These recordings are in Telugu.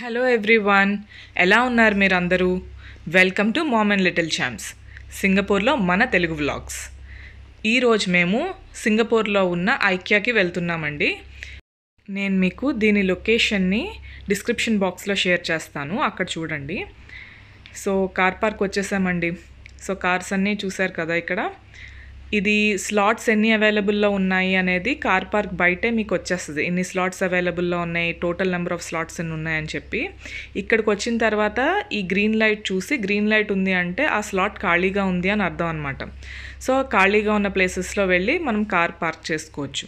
హలో ఎవ్రీవన్ ఎలా ఉన్నారు మీరు అందరూ welcome to mom and little champs సింగపూర్లో మన తెలుగు వ్లాగ్స్ ఈరోజు మేము సింగపూర్లో ఉన్న ఐక్యాకి వెళ్తున్నామండి నేను మీకు దీని లొకేషన్ని డిస్క్రిప్షన్ బాక్స్లో షేర్ చేస్తాను అక్కడ చూడండి సో కార్ పార్క్ వచ్చేసామండి సో కార్స్ అన్నీ చూశారు కదా ఇక్కడ ఇది స్లాట్స్ ఎన్ని అవైలబుల్లో ఉన్నాయి అనేది కార్ పార్క్ బయటే మీకు వచ్చేస్తుంది ఎన్ని స్లాట్స్ అవైలబుల్లో ఉన్నాయి టోటల్ నెంబర్ ఆఫ్ స్లాట్స్ ఎన్ని ఉన్నాయని చెప్పి ఇక్కడికి వచ్చిన తర్వాత ఈ గ్రీన్ లైట్ చూసి గ్రీన్ లైట్ ఉంది అంటే ఆ స్లాట్ ఖాళీగా ఉంది అని అర్థం అనమాట సో ఖాళీగా ఉన్న ప్లేసెస్లో వెళ్ళి మనం కార్ పార్క్ చేసుకోవచ్చు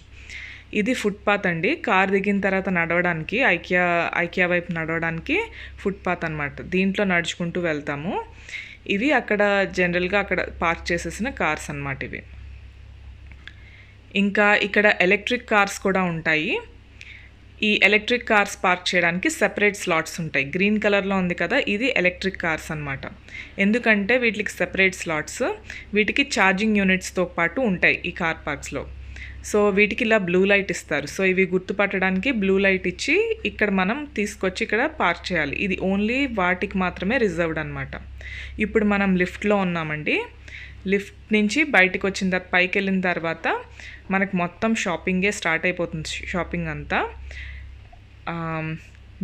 ఇది ఫుట్పాత్ అండి కార్ దిగిన తర్వాత నడవడానికి ఐక్యా ఐక్యా వైపు నడవడానికి ఫుట్పాత్ అనమాట దీంట్లో నడుచుకుంటూ వెళ్తాము ఇవి అక్కడ జనరల్గా అక్కడ పార్క్ చేసేసిన కార్స్ అనమాట ఇవి ఇంకా ఇక్కడ ఎలక్ట్రిక్ కార్స్ కూడా ఉంటాయి ఈ ఎలక్ట్రిక్ కార్స్ పార్క్ చేయడానికి సెపరేట్ స్లాట్స్ ఉంటాయి గ్రీన్ కలర్లో ఉంది కదా ఇది ఎలక్ట్రిక్ కార్స్ అనమాట ఎందుకంటే వీటికి సెపరేట్ స్లాట్స్ వీటికి ఛార్జింగ్ యూనిట్స్తో పాటు ఉంటాయి ఈ కార్ పార్క్స్లో సో వీటికి ఇలా బ్లూ లైట్ ఇస్తారు సో ఇవి గుర్తుపట్టడానికి బ్లూ లైట్ ఇచ్చి ఇక్కడ మనం తీసుకొచ్చి ఇక్కడ పార్క్ చేయాలి ఇది ఓన్లీ వాటికి మాత్రమే రిజర్వ్డ్ అనమాట ఇప్పుడు మనం లిఫ్ట్లో ఉన్నామండి లిఫ్ట్ నుంచి బయటకు వచ్చిన తర్వాత పైకి వెళ్ళిన తర్వాత మనకు మొత్తం షాపింగే స్టార్ట్ అయిపోతుంది షాపింగ్ అంతా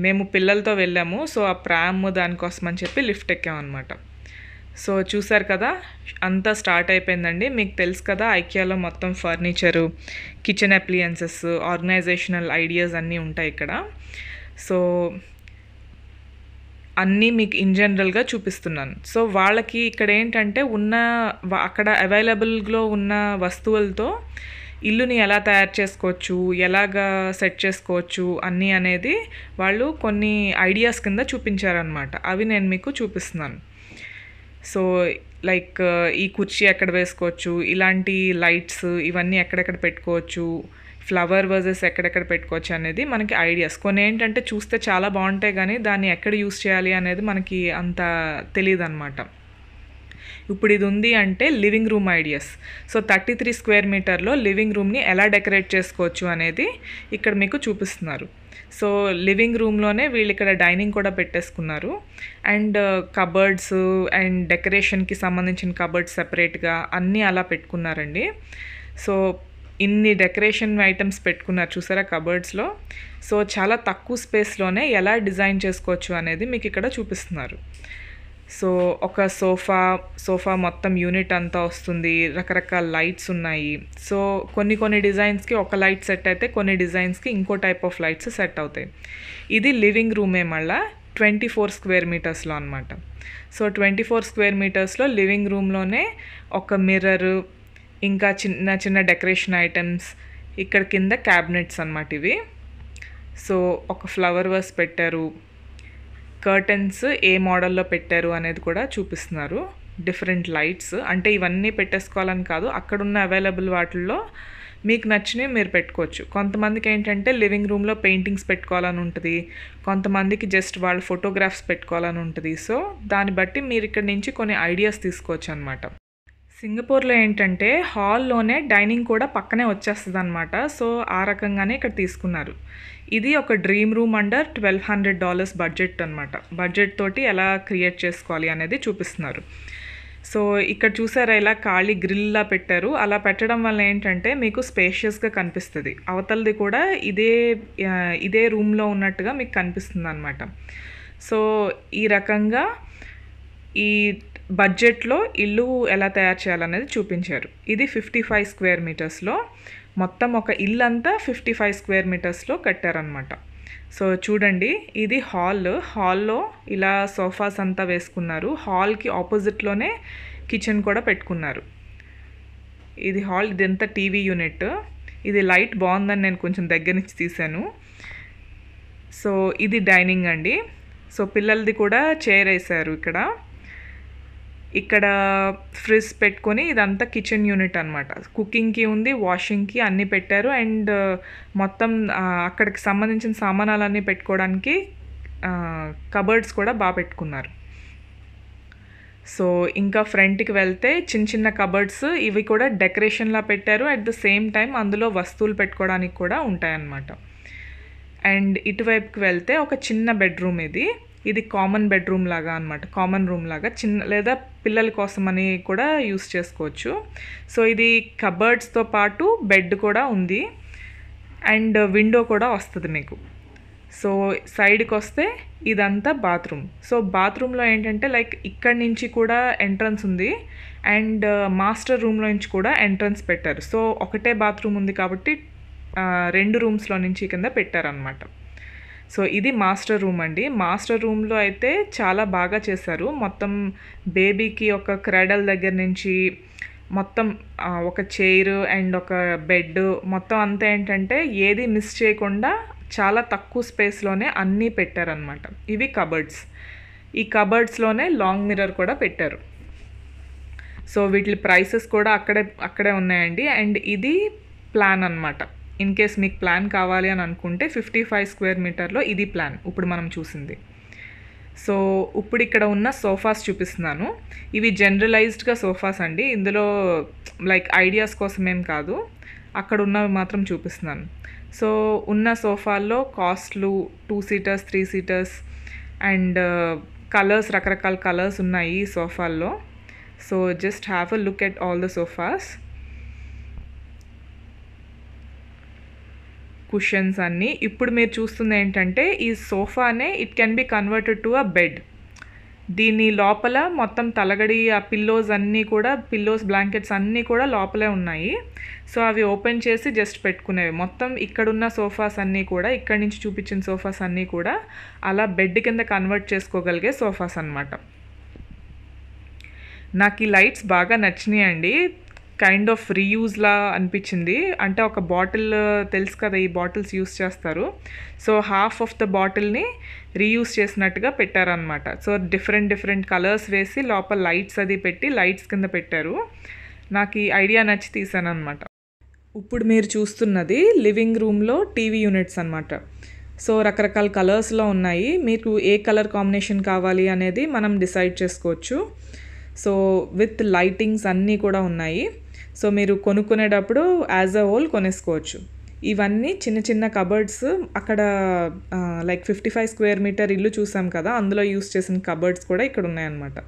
మేము పిల్లలతో వెళ్ళాము సో ఆ ప్రామ్ దానికోసం అని చెప్పి లిఫ్ట్ ఎక్కామన్నమాట సో చూసారు కదా అంతా స్టార్ట్ అయిపోయిందండి మీకు తెలుసు కదా ఐకియాలో మొత్తం furniture kitchen appliances organisational ideas అన్నీ ఉంటాయి ఇక్కడ సో అన్నీ మీకు ఇన్ జనరల్గా చూపిస్తున్నాను సో వాళ్ళకి ఇక్కడ ఏంటంటే ఉన్న అక్కడ అవైలబుల్లో ఉన్న వస్తువులతో ఇల్లుని ఎలా తయారు చేసుకోవచ్చు ఎలాగా సెట్ చేసుకోవచ్చు అన్నీ అనేది వాళ్ళు కొన్ని ఐడియాస్ కింద చూపించారనమాట అవి నేను మీకు చూపిస్తున్నాను సో లైక్ ఈ కుర్చీ ఎక్కడ వేసుకోవచ్చు ఇలాంటి లైట్స్ ఇవన్నీ ఎక్కడెక్కడ పెట్టుకోవచ్చు ఫ్లవర్ వర్జెస్ ఎక్కడెక్కడ పెట్టుకోవచ్చు అనేది మనకి ఐడియాస్ కొన్ని ఏంటంటే చూస్తే చాలా బాగుంటాయి కానీ దాన్ని ఎక్కడ యూస్ చేయాలి అనేది మనకి అంత తెలియదు అనమాట ఇప్పుడు ఇది ఉంది అంటే living room ideas so thirty three square మీటర్లో లివింగ్ రూమ్ని ఎలా డెకరేట్ చేసుకోవచ్చు అనేది ఇక్కడ మీకు చూపిస్తున్నారు సో లివింగ్ రూమ్లోనే వీళ్ళు ఇక్కడ డైనింగ్ కూడా పెట్టేసుకున్నారు అండ్ కబర్డ్స్ uh, అండ్ డెకరేషన్కి సంబంధించిన కబర్డ్స్ సెపరేట్గా అన్నీ అలా పెట్టుకున్నారండి సో ఇన్ని డెకరేషన్ ఐటమ్స్ పెట్టుకున్నారు చూసారా కబర్డ్స్లో సో చాలా తక్కువ స్పేస్లోనే ఎలా డిజైన్ చేసుకోవచ్చు అనేది మీకు ఇక్కడ చూపిస్తున్నారు సో ఒక సోఫా సోఫా మొత్తం యూనిట్ అంతా వస్తుంది రకరకాల లైట్స్ ఉన్నాయి సో కొన్ని కొన్ని డిజైన్స్కి ఒక లైట్ సెట్ అయితే కొన్ని డిజైన్స్కి ఇంకో టైప్ ఆఫ్ లైట్స్ సెట్ అవుతాయి ఇది లివింగ్ రూమే మళ్ళా ట్వంటీ ఫోర్ స్క్వేర్ మీటర్స్లో అనమాట సో ట్వంటీ ఫోర్ స్క్వేర్ మీటర్స్లో లివింగ్ రూమ్లోనే ఒక మిర్రర్ ఇంకా చిన్న చిన్న డెకరేషన్ ఐటమ్స్ ఇక్కడ కింద క్యాబినెట్స్ అనమాట ఇవి సో ఒక ఫ్లవర్ వర్స్ పెట్టారు కర్టెన్స్ ఏ మోడల్లో పెట్టారు అనేది కూడా చూపిస్తున్నారు డిఫరెంట్ లైట్స్ అంటే ఇవన్నీ పెట్టేసుకోవాలని కాదు అక్కడున్న అవైలబుల్ వాటిల్లో మీకు నచ్చినవి మీరు పెట్టుకోవచ్చు కొంతమందికి ఏంటంటే లివింగ్ రూమ్లో పెయింటింగ్స్ పెట్టుకోవాలని ఉంటుంది కొంతమందికి జస్ట్ వాళ్ళ ఫోటోగ్రాఫ్స్ పెట్టుకోవాలని ఉంటుంది సో దాన్ని బట్టి మీరు ఇక్కడ నుంచి కొన్ని ఐడియాస్ తీసుకోవచ్చు అనమాట సింగపూర్లో ఏంటంటే హాల్లోనే డైనింగ్ కూడా పక్కనే వచ్చేస్తుంది అనమాట సో ఆ రకంగానే ఇక్కడ తీసుకున్నారు ఇది ఒక dream room under twelve hundred dollars budget అనమాట బడ్జెట్ తోటి ఎలా క్రియేట్ చేసుకోవాలి అనేది చూపిస్తున్నారు సో ఇక్కడ చూసారా ఇలా ఖాళీ గ్రిల్లా పెట్టారు అలా పెట్టడం వల్ల ఏంటంటే మీకు స్పేషియస్గా కనిపిస్తుంది అవతలది కూడా ఇదే ఇదే రూమ్లో ఉన్నట్టుగా మీకు కనిపిస్తుంది అనమాట సో ఈ రకంగా ఈ బడ్జెట్లో ఇల్లు ఎలా తయారు చేయాలనేది చూపించారు ఇది ఫిఫ్టీ ఫైవ్ స్క్వేర్ మీటర్స్లో మొత్తం ఒక ఇల్లు అంతా ఫిఫ్టీ ఫైవ్ స్క్వేర్ మీటర్స్లో కట్టారనమాట సో చూడండి ఇది హాల్ హాల్లో ఇలా సోఫాస్ అంతా వేసుకున్నారు హాల్కి ఆపోజిట్లోనే కిచెన్ కూడా పెట్టుకున్నారు ఇది హాల్ ఇదంతా టీవీ యూనిట్ ఇది లైట్ బాగుందని నేను కొంచెం దగ్గర నుంచి తీశాను సో ఇది డైనింగ్ అండి సో పిల్లలది కూడా చైర్ వేసారు ఇక్కడ ఇక్కడ ఫ్రిజ్ పెట్టుకొని ఇదంతా కిచెన్ యూనిట్ అనమాట కుకింగ్కి ఉంది వాషింగ్కి అన్నీ పెట్టారు అండ్ మొత్తం అక్కడికి సంబంధించిన సామానాలన్నీ పెట్టుకోవడానికి కబర్డ్స్ కూడా బాగా పెట్టుకున్నారు సో ఇంకా ఫ్రంట్కి వెళ్తే చిన్న చిన్న కబర్డ్స్ ఇవి కూడా డెకరేషన్లా పెట్టారు అట్ ద సేమ్ టైం అందులో వస్తువులు పెట్టుకోవడానికి కూడా ఉంటాయన్నమాట అండ్ ఇటువైపుకి వెళ్తే ఒక చిన్న బెడ్రూమ్ ఇది ఇది కామన్ బెడ్రూమ్ లాగా అనమాట కామన్ రూమ్ లాగా చిన్న లేదా పిల్లల కోసం అని కూడా యూస్ చేసుకోవచ్చు సో ఇది కబర్డ్స్తో పాటు బెడ్ కూడా ఉంది అండ్ విండో కూడా వస్తుంది మీకు సో సైడ్కి వస్తే ఇదంతా బాత్రూమ్ సో బాత్రూంలో ఏంటంటే లైక్ ఇక్కడి నుంచి కూడా ఎంట్రన్స్ ఉంది అండ్ మాస్టర్ రూమ్లో నుంచి కూడా ఎంట్రన్స్ పెట్టారు సో ఒకటే బాత్రూమ్ ఉంది కాబట్టి రెండు రూమ్స్లో నుంచి కింద పెట్టారనమాట సో ఇది మాస్టర్ రూమ్ అండి మాస్టర్ రూమ్లో అయితే చాలా బాగా చేశారు మొత్తం బేబీకి ఒక క్రెడల్ దగ్గర నుంచి మొత్తం ఒక చైర్ అండ్ ఒక బెడ్ మొత్తం అంతా ఏంటంటే ఏది మిస్ చేయకుండా చాలా తక్కువ స్పేస్లోనే అన్నీ పెట్టారనమాట ఇవి కబర్డ్స్ ఈ కబర్డ్స్లోనే లాంగ్ మిర్రర్ కూడా పెట్టారు సో వీటి ప్రైసెస్ కూడా అక్కడే అక్కడే ఉన్నాయండి అండ్ ఇది ప్లాన్ అనమాట ఇన్ కేస్ మీకు ప్లాన్ కావాలి అని అనుకుంటే ఫిఫ్టీ ఫైవ్ స్క్వేర్ మీటర్లో ఇది ప్లాన్ ఇప్పుడు మనం చూసింది సో ఇప్పుడు ఇక్కడ ఉన్న సోఫాస్ చూపిస్తున్నాను ఇవి జనరలైజ్డ్గా సోఫాస్ అండి ఇందులో లైక్ ఐడియాస్ కోసమేం కాదు అక్కడ ఉన్నవి మాత్రం చూపిస్తున్నాను సో ఉన్న సోఫాల్లో కాస్ట్లు two seaters three seaters and uh, colours రకరకాల కలర్స్ ఉన్నాయి సోఫాల్లో so just have a look at all the sofas cushions అన్నీ ఇప్పుడు మీరు చూస్తుంది ఏంటంటే ఈ సోఫానే it can be converted to a bed దీని లోపల మొత్తం తలగడి ఆ పిల్లోస్ అన్నీ కూడా పిల్లోస్ బ్లాంకెట్స్ అన్నీ కూడా లోపలే ఉన్నాయి సో అవి ఓపెన్ చేసి జస్ట్ పెట్టుకునేవి మొత్తం ఇక్కడున్న సోఫాస్ అన్నీ కూడా ఇక్కడి నుంచి చూపించిన సోఫాస్ అన్నీ కూడా అలా బెడ్ కింద కన్వర్ట్ చేసుకోగలిగే సోఫాస్ అనమాట నాకు ఈ లైట్స్ బాగా నచ్చినాయి అండి కైండ్ ఆఫ్ రీయూజ్లా అనిపించింది అంటే ఒక బాటిల్ తెలుసు కదా ఈ బాటిల్స్ యూస్ చేస్తారు సో హాఫ్ ఆఫ్ ద బాటిల్ని రీయూజ్ చేసినట్టుగా పెట్టారనమాట సో డిఫరెంట్ డిఫరెంట్ కలర్స్ వేసి లోపల లైట్స్ అది పెట్టి లైట్స్ కింద పెట్టారు నాకు ఈ ఐడియా నచ్చి తీసాను అనమాట ఇప్పుడు మీరు చూస్తున్నది లివింగ్ రూమ్లో టీవీ యూనిట్స్ అనమాట సో రకరకాల కలర్స్లో ఉన్నాయి మీకు ఏ కలర్ కాంబినేషన్ కావాలి అనేది మనం డిసైడ్ చేసుకోవచ్చు సో విత్ లైటింగ్స్ అన్నీ కూడా ఉన్నాయి సో మీరు కొనుక్కునేటప్పుడు యాజ్ అ హోల్ కొనేసుకోవచ్చు ఇవన్నీ చిన్న చిన్న కబర్డ్స్ అక్కడ like fifty five square metre ఇల్లు చూసాం కదా అందులో యూస్ చేసిన కబర్డ్స్ కూడా ఇక్కడ ఉన్నాయన్నమాట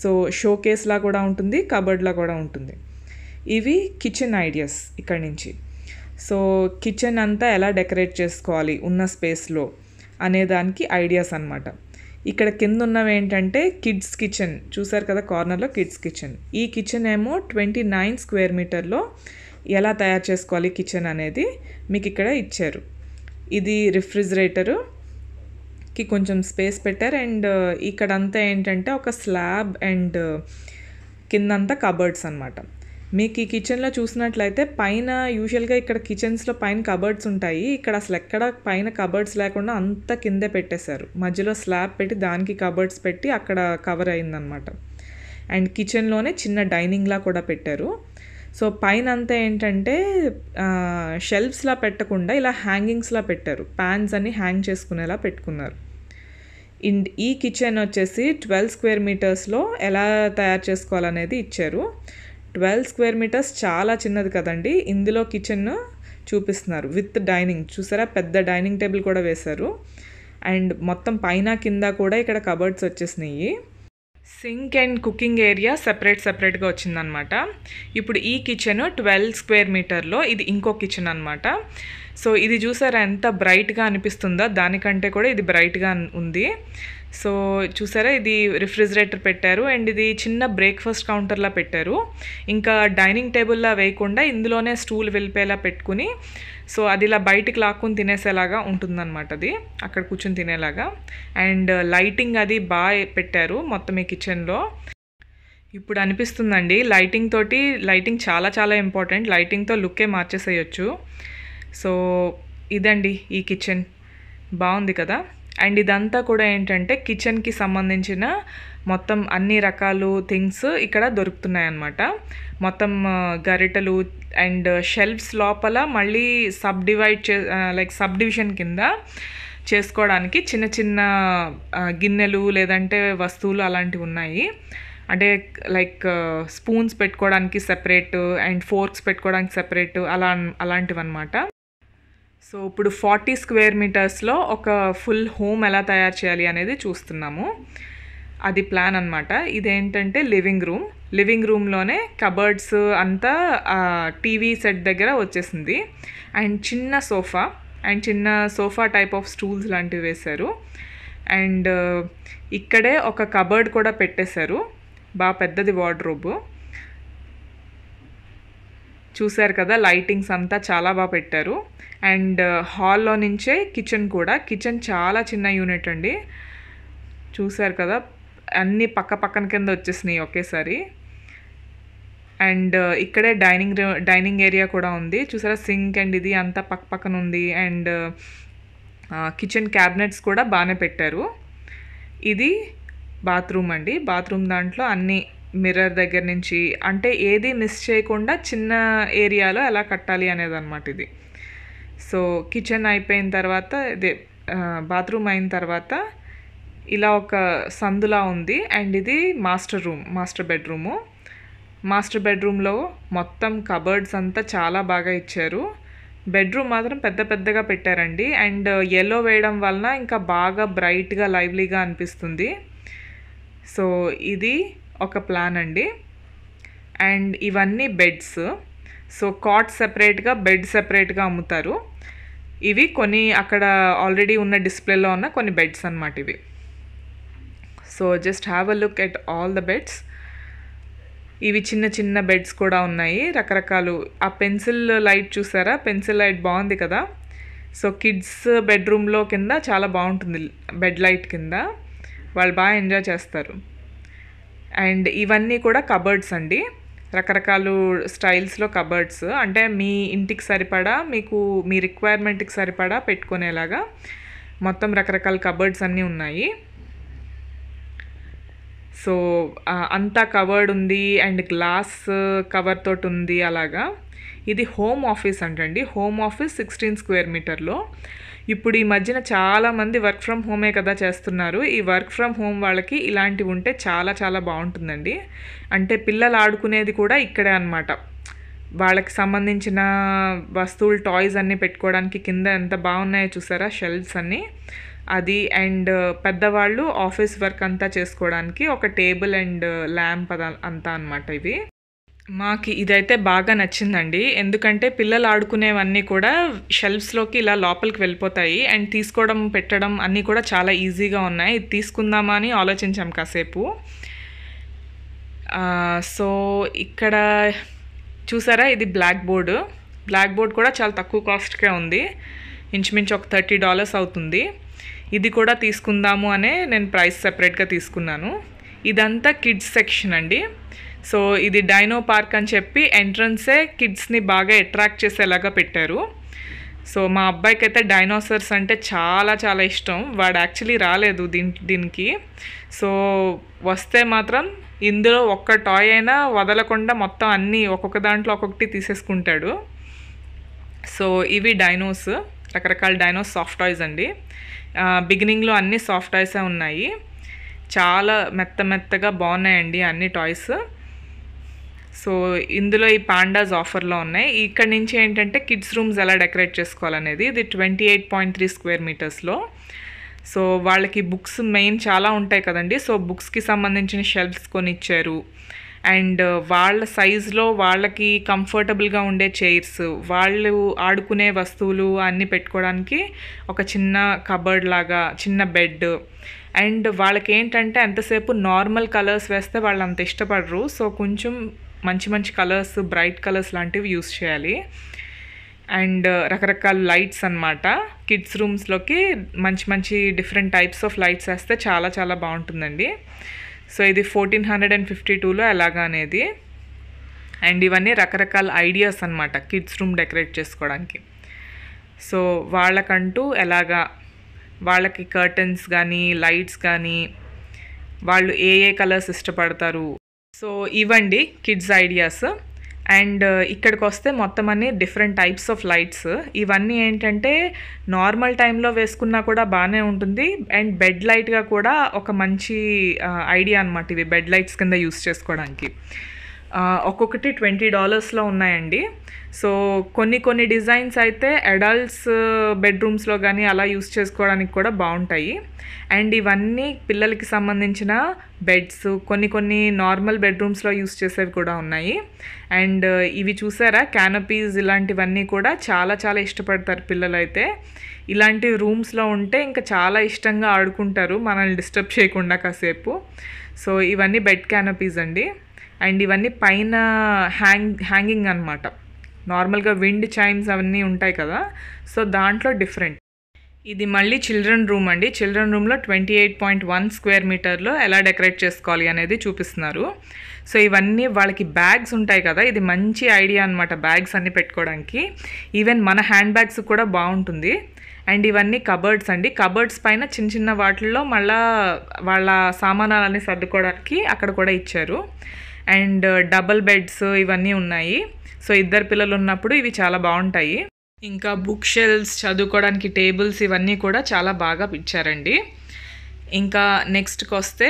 సో షో కేస్లా కూడా ఉంటుంది కబర్డ్లా కూడా ఉంటుంది ఇవి కిచెన్ ఐడియాస్ ఇక్కడ నుంచి సో కిచెన్ అంతా ఎలా డెకరేట్ చేసుకోవాలి ఉన్న స్పేస్లో అనే దానికి ఐడియాస్ అనమాట ఇక్కడ కింద ఉన్నవి ఏంటంటే కిడ్స్ కిచెన్ చూసారు కదా కార్నర్లో కిడ్స్ కిచెన్ ఈ కిచెన్ ఏమో ట్వంటీ నైన్ స్క్వేర్ మీటర్లో ఎలా తయారు చేసుకోవాలి కిచెన్ అనేది మీకు ఇక్కడ ఇచ్చారు ఇది రిఫ్రిజిరేటరు కి కొంచెం స్పేస్ పెట్టారు అండ్ ఇక్కడంతా ఏంటంటే ఒక స్లాబ్ అండ్ కిందంతా కబర్డ్స్ అనమాట మీకు ఈ కిచెన్లో చూసినట్లయితే పైన యూజువల్గా ఇక్కడ కిచెన్స్లో పైన కబర్డ్స్ ఉంటాయి ఇక్కడ అసలు ఎక్కడ పైన కబర్డ్స్ లేకుండా అంత కిందే పెట్టేశారు మధ్యలో స్లాబ్ పెట్టి దానికి కబర్డ్స్ పెట్టి అక్కడ కవర్ అయిందనమాట అండ్ కిచెన్లోనే చిన్న డైనింగ్లా కూడా పెట్టారు సో పైన అంతా ఏంటంటే షెల్ఫ్స్లా పెట్టకుండా ఇలా హ్యాంగింగ్స్లా పెట్టారు ప్యాన్స్ అన్ని హ్యాంగ్ చేసుకునేలా పెట్టుకున్నారు ఇండ్ ఈ కిచెన్ వచ్చేసి ట్వెల్వ్ స్క్వేర్ మీటర్స్లో ఎలా తయారు చేసుకోవాలనేది ఇచ్చారు ట్వెల్వ్ స్క్వేర్ మీటర్స్ చాలా చిన్నది కదండి ఇందులో కిచెన్ చూపిస్తున్నారు విత్ డైనింగ్ చూసారా పెద్ద డైనింగ్ టేబుల్ కూడా వేశారు అండ్ మొత్తం పైన కింద కూడా ఇక్కడ కబర్డ్స్ వచ్చేసినాయి sink and cooking area separate సెపరేట్గా వచ్చిందనమాట ఇప్పుడు ఈ కిచెన్ ట్వెల్వ్ స్క్వేర్ మీటర్లో ఇది ఇంకో కిచెన్ అనమాట సో ఇది చూసారా ఎంత బ్రైట్గా అనిపిస్తుందో దానికంటే కూడా ఇది బ్రైట్గా ఉంది సో చూసారా ఇది రిఫ్రిజిరేటర్ పెట్టారు అండ్ ఇది చిన్న బ్రేక్ఫాస్ట్ కౌంటర్లా పెట్టారు ఇంకా డైనింగ్ టేబుల్లా వేయకుండా ఇందులోనే స్టూల్ వెళ్ళిపోయేలా పెట్టుకుని సో అది ఇలా బయటికి లాక్కుని తినేసేలాగా ఉంటుందన్నమాట అది అక్కడ కూర్చొని తినేలాగా అండ్ లైటింగ్ అది బాగా పెట్టారు మొత్తం ఈ కిచెన్లో ఇప్పుడు అనిపిస్తుందండి లైటింగ్ తోటి లైటింగ్ చాలా చాలా ఇంపార్టెంట్ లైటింగ్తో లుక్కే మార్చేసేయచ్చు సో ఇదండి ఈ కిచెన్ బాగుంది కదా అండ్ ఇదంతా కూడా ఏంటంటే కిచెన్కి సంబంధించిన మొత్తం అన్ని రకాలు థింగ్స్ ఇక్కడ దొరుకుతున్నాయి అన్నమాట మొత్తం గరిటలు అండ్ షెల్ఫ్స్ లోపల మళ్ళీ సబ్ డివైడ్ చే లైక్ సబ్ డివిజన్ కింద చేసుకోవడానికి చిన్న చిన్న గిన్నెలు లేదంటే వస్తువులు అలాంటివి ఉన్నాయి అంటే లైక్ స్పూన్స్ పెట్టుకోవడానికి సెపరేట్ అండ్ ఫోర్క్స్ పెట్టుకోవడానికి సెపరేట్ అలా అలాంటివి అనమాట సో ఇప్పుడు ఫార్టీ స్క్వేర్ మీటర్స్లో ఒక ఫుల్ హోమ్ ఎలా తయారు చేయాలి అనేది చూస్తున్నాము అది ప్లాన్ అనమాట ఇదేంటంటే లివింగ్ రూమ్ లివింగ్ రూమ్లోనే కబర్డ్స్ అంతా టీవీ సెట్ దగ్గర వచ్చేసింది అండ్ చిన్న సోఫా అండ్ చిన్న సోఫా టైప్ ఆఫ్ స్టూల్స్ లాంటివి వేశారు అండ్ ఇక్కడే ఒక కబర్డ్ కూడా పెట్టేశారు బాగా పెద్దది వార్డ్రోబు చూశారు కదా లైటింగ్స్ అంతా చాలా బాగా పెట్టారు అండ్ హాల్లో uh, నుంచే కిచెన్ కూడా కిచెన్ చాలా చిన్న యూనిట్ అండి చూశారు కదా అన్నీ పక్క పక్కన కింద వచ్చేసినాయి ఒకేసారి అండ్ uh, ఇక్కడే డైనింగ్ డైనింగ్ ఏరియా కూడా ఉంది చూసారా సింక్ అండ్ ఇది అంతా పక్క పక్కన ఉంది అండ్ కిచెన్ uh, క్యాబినెట్స్ కూడా బాగానే పెట్టారు ఇది బాత్రూమ్ అండి బాత్రూమ్ దాంట్లో అన్నీ మిర్రర్ దగ్గర నుంచి అంటే ఏది మిస్ చేయకుండా చిన్న ఏరియాలో ఎలా కట్టాలి అనేది అనమాట ఇది సో కిచెన్ అయిపోయిన తర్వాత ఇదే బాత్రూమ్ అయిన తర్వాత ఇలా ఒక సందులా ఉంది అండ్ ఇది master room master bedroom master బెడ్రూమ్లో మొత్తం కబర్డ్స్ అంతా చాలా బాగా ఇచ్చారు బెడ్రూమ్ మాత్రం పెద్ద పెద్దగా పెట్టారండి అండ్ ఎల్లో వేయడం వలన ఇంకా బాగా బ్రైట్గా లైవ్లీగా అనిపిస్తుంది సో ఇది ఒక ప్లాన్ అండి అండ్ ఇవన్నీ బెడ్స్ సో కాట్ సెపరేట్గా బెడ్ సెపరేట్గా అమ్ముతారు ఇవి కొన్ని అక్కడ ఆల్రెడీ ఉన్న డిస్ప్లేలో ఉన్న కొన్ని బెడ్స్ అనమాట ఇవి so just have a look at all the beds ఇవి చిన్న చిన్న బెడ్స్ కూడా ఉన్నాయి రకరకాలు ఆ పెన్సిల్ లైట్ చూసారా పెన్సిల్ లైట్ బాగుంది కదా సో కిడ్స్ బెడ్రూమ్లో కింద చాలా బాగుంటుంది బెడ్ లైట్ కింద వాళ్ళు బాగా ఎంజాయ్ చేస్తారు అండ్ ఇవన్నీ కూడా కబర్డ్స్ అండి రకరకాలు స్టైల్స్లో కబర్డ్స్ అంటే మీ ఇంటికి సరిపడా మీకు మీ రిక్వైర్మెంట్కి సరిపడా పెట్టుకునేలాగా మొత్తం రకరకాల కబర్డ్స్ అన్నీ ఉన్నాయి సో అంతా కవర్డ్ ఉంది అండ్ గ్లాస్ కవర్ తోటి ఉంది అలాగా ఇది హోమ్ ఆఫీస్ అంటండి హోమ్ ఆఫీస్ సిక్స్టీన్ స్క్వేర్ మీటర్లో ఇప్పుడు ఈ మధ్యన చాలామంది వర్క్ ఫ్రమ్ హోమే కదా చేస్తున్నారు ఈ వర్క్ ఫ్రమ్ హోమ్ వాళ్ళకి ఇలాంటివి ఉంటే చాలా చాలా బాగుంటుందండి అంటే పిల్లలు ఆడుకునేది కూడా ఇక్కడే అనమాట వాళ్ళకి సంబంధించిన వస్తువులు టాయ్స్ అన్నీ పెట్టుకోవడానికి కింద ఎంత బాగున్నాయో చూసారా షెల్ఫ్స్ అన్నీ అది అండ్ పెద్దవాళ్ళు ఆఫీస్ వర్క్ అంతా చేసుకోవడానికి ఒక టేబుల్ అండ్ ల్యాంప్ అంతా అనమాట ఇవి మాకు ఇదైతే బాగా నచ్చిందండి ఎందుకంటే పిల్లలు ఆడుకునేవన్నీ కూడా షెల్ఫ్స్లోకి ఇలా లోపలికి వెళ్ళిపోతాయి అండ్ తీసుకోవడం పెట్టడం అన్నీ కూడా చాలా ఈజీగా ఉన్నాయి ఇది తీసుకుందామా అని ఆలోచించాం కాసేపు సో ఇక్కడ చూసారా ఇది బ్లాక్ బోర్డు బ్లాక్ బోర్డ్ కూడా చాలా తక్కువ కాస్ట్కే ఉంది ఇంచుమించు ఒక థర్టీ డాలర్స్ అవుతుంది ఇది కూడా తీసుకుందాము అనే నేను ప్రైస్ సెపరేట్గా తీసుకున్నాను ఇదంతా కిడ్స్ సెక్షన్ అండి సో ఇది డైనో పార్క్ అని చెప్పి ఎంట్రన్సే కిడ్స్ని బాగా అట్రాక్ట్ చేసేలాగా పెట్టారు సో మా అబ్బాయికి అయితే డైనోసర్స్ అంటే చాలా చాలా ఇష్టం వాడు యాక్చువల్లీ రాలేదు దీని దీనికి సో వస్తే మాత్రం ఇందులో ఒక్క టాయ్ అయినా వదలకుండా మొత్తం అన్నీ ఒక్కొక్క దాంట్లో ఒక్కొక్కటి తీసేసుకుంటాడు సో ఇవి డైనోస్ రకరకాల డైనోస్ సాఫ్ట్ టాయ్స్ అండి బిగినింగ్లో అన్ని సాఫ్ట్ టాయ్సే ఉన్నాయి చాలా మెత్త మెత్తగా బాగున్నాయండి అన్ని టాయ్స్ సో ఇందులో ఈ పాండాస్ ఆఫర్లో ఉన్నాయి ఇక్కడ నుంచి ఏంటంటే కిడ్స్ రూమ్స్ ఎలా డెకరేట్ చేసుకోవాలనేది ఇది twenty eight point three square మీటర్స్లో సో వాళ్ళకి బుక్స్ మెయిన్ చాలా ఉంటాయి కదండి సో బుక్స్కి సంబంధించిన షెల్ఫ్స్ కొని ఇచ్చారు అండ్ వాళ్ళ సైజులో వాళ్ళకి కంఫర్టబుల్గా ఉండే చైర్స్ వాళ్ళు ఆడుకునే వస్తువులు అన్నీ పెట్టుకోవడానికి ఒక చిన్న కబర్డ్ లాగా చిన్న బెడ్ అండ్ వాళ్ళకి ఏంటంటే ఎంతసేపు నార్మల్ కలర్స్ వేస్తే వాళ్ళు అంత ఇష్టపడరు సో కొంచెం మంచి మంచి కలర్స్ బ్రైట్ కలర్స్ లాంటివి యూస్ చేయాలి అండ్ uh, రకరకాల లైట్స్ అనమాట కిడ్స్ రూమ్స్లోకి మంచి మంచి డిఫరెంట్ టైప్స్ ఆఫ్ లైట్స్ వేస్తే చాలా చాలా బాగుంటుందండి సో ఇది ఫోర్టీన్ హండ్రెడ్ అండ్ ఫిఫ్టీ టూలో ఎలాగా అనేది అండ్ ఇవన్నీ రకరకాల ఐడియాస్ అనమాట కిడ్స్ రూమ్ డెకరేట్ చేసుకోవడానికి సో వాళ్ళకంటూ ఎలాగా వాళ్ళకి కర్టన్స్ కానీ లైట్స్ కానీ వాళ్ళు ఏ ఏ కలర్స్ ఇష్టపడతారు సో ఇవండి కిడ్స్ ఐడియాస్ అండ్ uh, ఇక్కడికి వస్తే మొత్తం అన్నీ డిఫరెంట్ టైప్స్ ఆఫ్ లైట్స్ ఇవన్నీ ఏంటంటే నార్మల్ టైంలో వేసుకున్నా కూడా బాగానే ఉంటుంది అండ్ బెడ్ లైట్గా కూడా ఒక మంచి ఐడియా uh, అనమాట ఇవి బెడ్ లైట్స్ కింద యూస్ చేసుకోవడానికి ఒక్కొక్కటి ట్వంటీ డాలర్స్లో ఉన్నాయండి సో కొన్ని కొన్ని డిజైన్స్ అయితే అడల్ట్స్ బెడ్రూమ్స్లో కానీ అలా యూస్ చేసుకోవడానికి కూడా బాగుంటాయి అండ్ ఇవన్నీ పిల్లలకి సంబంధించిన బెడ్స్ కొన్ని కొన్ని నార్మల్ బెడ్రూమ్స్లో యూస్ చేసేవి కూడా ఉన్నాయి అండ్ ఇవి చూసారా క్యానపీస్ ఇలాంటివన్నీ కూడా చాలా చాలా ఇష్టపడతారు పిల్లలైతే ఇలాంటి రూమ్స్లో ఉంటే ఇంకా చాలా ఇష్టంగా ఆడుకుంటారు మనల్ని డిస్టర్బ్ చేయకుండా కాసేపు సో ఇవన్నీ బెడ్ క్యానపీస్ అండి అండ్ ఇవన్నీ పైన హ్యాంగ్ హ్యాంగింగ్ అనమాట నార్మల్గా విండ్ చైమ్స్ అవన్నీ ఉంటాయి కదా సో దాంట్లో డిఫరెంట్ ఇది మళ్ళీ చిల్డ్రన్ రూమ్ అండి చిల్డ్రన్ రూమ్లో twenty eight point one square మీటర్లో ఎలా డెకరేట్ చేసుకోవాలి అనేది చూపిస్తున్నారు సో ఇవన్నీ వాళ్ళకి బ్యాగ్స్ ఉంటాయి కదా ఇది మంచి ఐడియా అనమాట బ్యాగ్స్ అన్నీ పెట్టుకోవడానికి ఈవెన్ మన హ్యాండ్ బ్యాగ్స్ కూడా బాగుంటుంది అండ్ ఇవన్నీ కబర్డ్స్ అండి కబర్డ్స్ పైన చిన్న చిన్న వాటిల్లో మళ్ళా వాళ్ళ సామానాలన్నీ సర్దుకోవడానికి అక్కడ కూడా ఇచ్చారు అండ్ డబల్ బెడ్స్ ఇవన్నీ ఉన్నాయి సో ఇద్దరు పిల్లలు ఉన్నప్పుడు ఇవి చాలా బాగుంటాయి ఇంకా బుక్ షెల్స్ చదువుకోవడానికి టేబుల్స్ ఇవన్నీ కూడా చాలా బాగా ఇచ్చారండి ఇంకా నెక్స్ట్కి వస్తే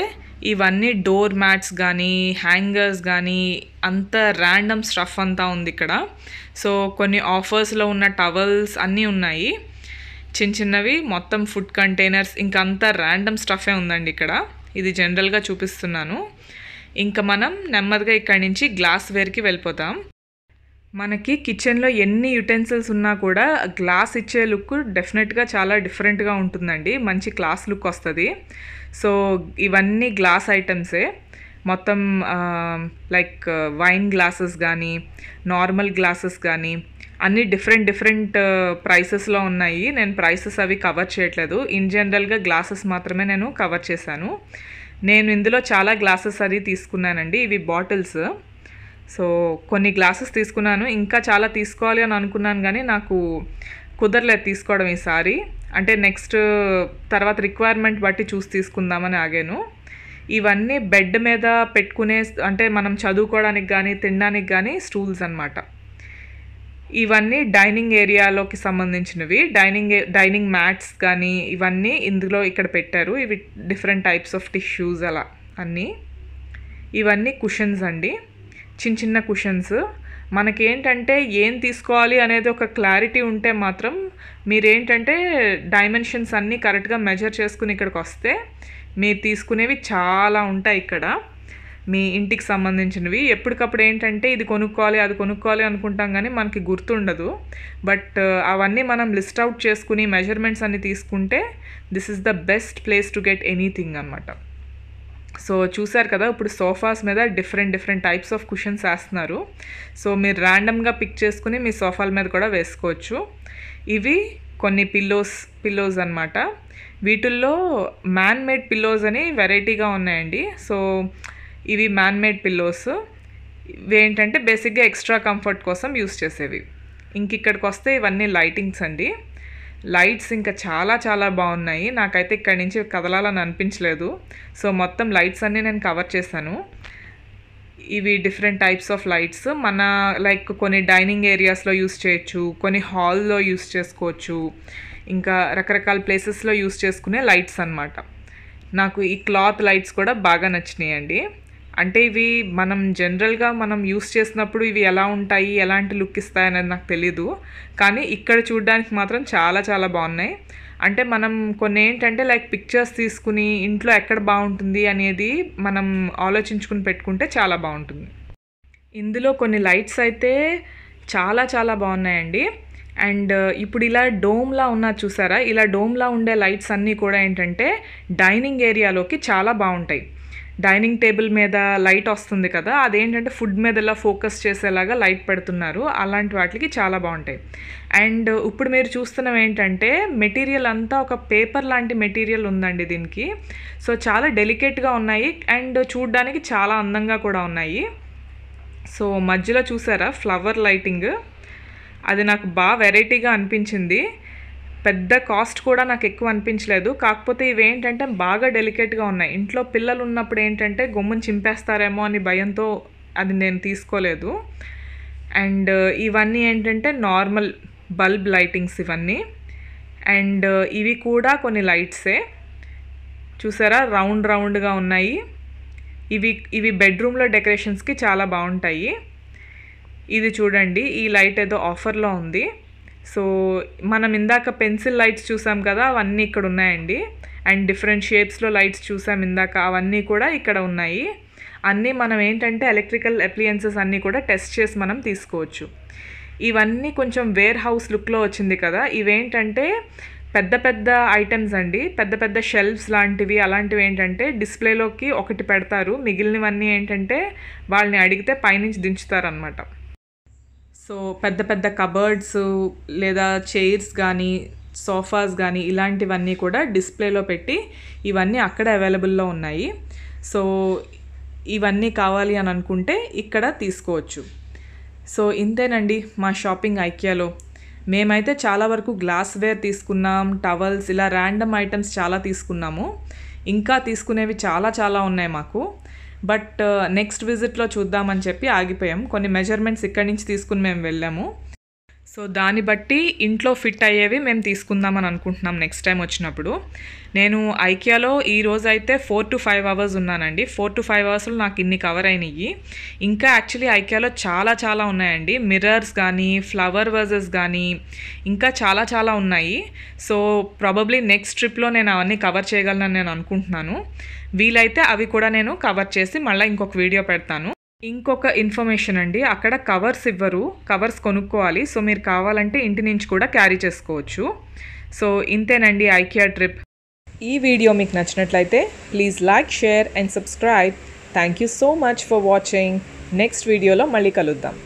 ఇవన్నీ డోర్ మ్యాట్స్ కానీ హ్యాంగర్స్ కానీ అంత ర్యాండమ్ స్టఫ్ అంతా ఉంది ఇక్కడ సో కొన్ని ఆఫర్స్లో ఉన్న టవల్స్ అన్నీ ఉన్నాయి చిన్న చిన్నవి మొత్తం ఫుడ్ కంటైనర్స్ ఇంకా అంత ర్యాండమ్ స్టఫే ఉందండి ఇక్కడ ఇది జనరల్గా చూపిస్తున్నాను ఇంకా మనం నెమ్మదిగా ఇక్కడి నుంచి గ్లాస్ వేర్కి వెళ్ళిపోతాం మనకి కిచెన్లో ఎన్ని యుటెన్సిల్స్ ఉన్నా కూడా గ్లాస్ ఇచ్చే లుక్ డెఫినెట్గా చాలా డిఫరెంట్గా ఉంటుందండి మంచి క్లాస్ లుక్ వస్తుంది సో ఇవన్నీ గ్లాస్ ఐటమ్సే మొత్తం లైక్ వైన్ గ్లాసెస్ కానీ నార్మల్ గ్లాసెస్ కానీ అన్ని డిఫరెంట్ డిఫరెంట్ ప్రైసెస్లో ఉన్నాయి నేను ప్రైసెస్ అవి కవర్ చేయట్లేదు ఇన్ జనరల్గా గ్లాసెస్ మాత్రమే నేను కవర్ చేశాను నేను ఇందులో చాలా గ్లాసెస్ అది తీసుకున్నానండి ఇవి బాటిల్స్ సో కొన్ని గ్లాసెస్ తీసుకున్నాను ఇంకా చాలా తీసుకోవాలి అని అనుకున్నాను కానీ నాకు కుదరలేదు తీసుకోవడం ఈసారి అంటే నెక్స్ట్ తర్వాత రిక్వైర్మెంట్ బట్టి చూసి తీసుకుందామని ఆగాను ఇవన్నీ బెడ్ మీద పెట్టుకునే అంటే మనం చదువుకోవడానికి కానీ తినడానికి కానీ స్టూల్స్ అనమాట ఇవన్నీ డైనింగ్ ఏరియాలోకి సంబంధించినవి డైనింగ్ డైనింగ్ మ్యాట్స్ కానీ ఇవన్నీ ఇందులో ఇక్కడ పెట్టారు ఇవి డిఫరెంట్ టైప్స్ ఆఫ్ టిష్యూస్ అలా అన్నీ ఇవన్నీ కుషన్స్ అండి చిన్న చిన్న కుషన్స్ మనకేంటంటే ఏం తీసుకోవాలి అనేది ఒక క్లారిటీ ఉంటే మాత్రం మీరేంటంటే డైమెన్షన్స్ అన్నీ కరెక్ట్గా మెజర్ చేసుకుని ఇక్కడికి వస్తే మీరు తీసుకునేవి చాలా ఉంటాయి ఇక్కడ మీ ఇంటికి సంబంధించినవి ఎప్పటికప్పుడు ఏంటంటే ఇది కొనుక్కోవాలి అది కొనుక్కోవాలి అనుకుంటాం కానీ మనకి గుర్తుండదు బట్ అవన్నీ మనం లిస్ట్ అవుట్ చేసుకుని మెజర్మెంట్స్ అన్ని తీసుకుంటే this is the best place to get anything అనమాట సో చూసారు కదా ఇప్పుడు సోఫాస్ మీద different different types of cushions వేస్తున్నారు సో మీరు ర్యాండమ్గా పిక్ చేసుకుని మీ సోఫాల మీద కూడా వేసుకోవచ్చు ఇవి కొన్ని పిల్లోస్ పిల్లోస్ అనమాట వీటిల్లో మ్యాన్ మేడ్ పిల్లోస్ అని వెరైటీగా ఉన్నాయండి సో ఇవి మ్యాన్మేడ్ పిల్లోస్ ఇవి ఏంటంటే బేసిక్గా ఎక్స్ట్రా కంఫర్ట్ కోసం యూస్ చేసేవి ఇంక ఇక్కడికి వస్తే ఇవన్నీ లైటింగ్స్ అండి లైట్స్ ఇంకా చాలా చాలా బాగున్నాయి నాకైతే ఇక్కడి నుంచి కదలాలని అనిపించలేదు సో మొత్తం లైట్స్ అన్నీ నేను కవర్ చేశాను ఇవి డిఫరెంట్ టైప్స్ ఆఫ్ లైట్స్ మన లైక్ కొన్ని డైనింగ్ ఏరియాస్లో యూస్ చేయొచ్చు కొన్ని హాల్లో యూస్ చేసుకోవచ్చు ఇంకా రకరకాల ప్లేసెస్లో యూస్ చేసుకునే లైట్స్ అనమాట నాకు ఈ క్లాత్ లైట్స్ కూడా బాగా అండి అంటే ఇవి మనం జనరల్గా మనం యూస్ చేసినప్పుడు ఇవి ఎలా ఉంటాయి ఎలాంటి లుక్ ఇస్తాయి అనేది నాకు తెలీదు కానీ ఇక్కడ చూడడానికి మాత్రం చాలా చాలా బాగున్నాయి అంటే మనం కొన్ని ఏంటంటే లైక్ పిక్చర్స్ తీసుకుని ఇంట్లో ఎక్కడ బాగుంటుంది అనేది మనం ఆలోచించుకుని పెట్టుకుంటే చాలా బాగుంటుంది ఇందులో కొన్ని లైట్స్ అయితే చాలా చాలా బాగున్నాయండి అండ్ ఇప్పుడు ఇలా డోమ్లా ఉన్న చూసారా ఇలా డోమ్లా ఉండే లైట్స్ అన్నీ కూడా ఏంటంటే డైనింగ్ ఏరియాలోకి చాలా బాగుంటాయి డైనింగ్ టేబుల్ మీద లైట్ వస్తుంది కదా అదేంటంటే ఫుడ్ మీద ఎలా ఫోకస్ చేసేలాగా లైట్ పెడుతున్నారు అలాంటి వాటికి చాలా బాగుంటాయి అండ్ ఇప్పుడు మీరు చూస్తున్నవి ఏంటంటే మెటీరియల్ అంతా ఒక పేపర్ లాంటి మెటీరియల్ ఉందండి దీనికి సో చాలా డెలికేట్గా ఉన్నాయి అండ్ చూడడానికి చాలా అందంగా కూడా ఉన్నాయి సో మధ్యలో చూసారా ఫ్లవర్ లైటింగ్ అది నాకు బాగా వెరైటీగా అనిపించింది పెద్ద కాస్ట్ కూడా నాకు ఎక్కువ అనిపించలేదు కాకపోతే ఇవి ఏంటంటే బాగా డెలికేట్గా ఉన్నాయి ఇంట్లో పిల్లలు ఉన్నప్పుడు ఏంటంటే గొమ్మును చింపేస్తారేమో అని భయంతో అది నేను తీసుకోలేదు అండ్ ఇవన్నీ ఏంటంటే నార్మల్ బల్బ్ లైటింగ్స్ ఇవన్నీ అండ్ ఇవి కూడా కొన్ని లైట్సే చూసారా రౌండ్ రౌండ్గా ఉన్నాయి ఇవి ఇవి బెడ్రూమ్లో డెకరేషన్స్కి చాలా బాగుంటాయి ఇది చూడండి ఈ లైట్ ఏదో ఆఫర్లో ఉంది సో మనం ఇందాక పెన్సిల్ లైట్స్ చూసాం కదా అవన్నీ ఇక్కడ ఉన్నాయండి అండ్ డిఫరెంట్ షేప్స్లో లైట్స్ చూసాం ఇందాక అవన్నీ కూడా ఇక్కడ ఉన్నాయి అన్నీ మనం ఏంటంటే ఎలక్ట్రికల్ అప్లియన్సెస్ అన్నీ కూడా టెస్ట్ చేసి మనం తీసుకోవచ్చు ఇవన్నీ కొంచెం వేర్ హౌస్ లుక్లో వచ్చింది కదా ఇవేంటంటే పెద్ద పెద్ద ఐటమ్స్ అండి పెద్ద పెద్ద షెల్ఫ్స్ లాంటివి అలాంటివి ఏంటంటే డిస్ప్లేలోకి ఒకటి పెడతారు మిగిలినవన్నీ ఏంటంటే వాళ్ళని అడిగితే పైనుంచి దించుతారనమాట సో పెద్ద పెద్ద కబర్డ్స్ లేదా చైర్స్ కానీ సోఫాస్ కానీ ఇలాంటివన్నీ కూడా డిస్ప్లేలో పెట్టి ఇవన్నీ అక్కడ అవైలబుల్లో ఉన్నాయి సో ఇవన్నీ కావాలి అని అనుకుంటే ఇక్కడ తీసుకోవచ్చు సో ఇంతేనండి మా షాపింగ్ ఐక్యాలో మేమైతే చాలా వరకు గ్లాస్ వేర్ తీసుకున్నాం టవల్స్ ఇలా ర్యాండమ్ ఐటమ్స్ చాలా తీసుకున్నాము ఇంకా తీసుకునేవి చాలా చాలా ఉన్నాయి మాకు బట్ నెక్స్ట్ uh, విజిట్లో చూద్దామని చెప్పి ఆగిపోయాం కొన్ని మెజర్మెంట్స్ ఇక్కడి నుంచి తీసుకుని మేము వెళ్ళాము సో దాన్ని బట్టి ఇంట్లో ఫిట్ అయ్యేవి మేము తీసుకుందామని అనుకుంటున్నాం నెక్స్ట్ టైం వచ్చినప్పుడు నేను ఐకియాలో రోజు అయితే ఫోర్ టు ఫైవ్ అవర్స్ ఉన్నానండి ఫోర్ టు ఫైవ్ అవర్స్లో నాకు ఇన్ని కవర్ అయినాయి ఇంకా యాక్చువల్లీ ఐకియాలో చాలా చాలా ఉన్నాయండి మిర్రర్స్ కానీ ఫ్లవర్ వర్జెస్ కానీ ఇంకా చాలా చాలా ఉన్నాయి సో ప్రాబబ్లీ నెక్స్ట్ ట్రిప్లో నేను అవన్నీ కవర్ చేయగలను నేను అనుకుంటున్నాను వీలైతే అవి కూడా నేను కవర్ చేసి మళ్ళీ ఇంకొక వీడియో పెడతాను ఇంకొక ఇన్ఫర్మేషన్ అండి అక్కడ కవర్స్ ఇవ్వరు కవర్స్ కొనుక్కోవాలి సో మీరు కావాలంటే ఇంటి నుంచి కూడా క్యారీ చేసుకోవచ్చు సో ఇంతేనండి ఐకియా ట్రిప్ ఈ వీడియో మీకు నచ్చినట్లయితే please like share and subscribe thank you so much for watching next వీడియోలో మళ్ళీ కలుద్దాం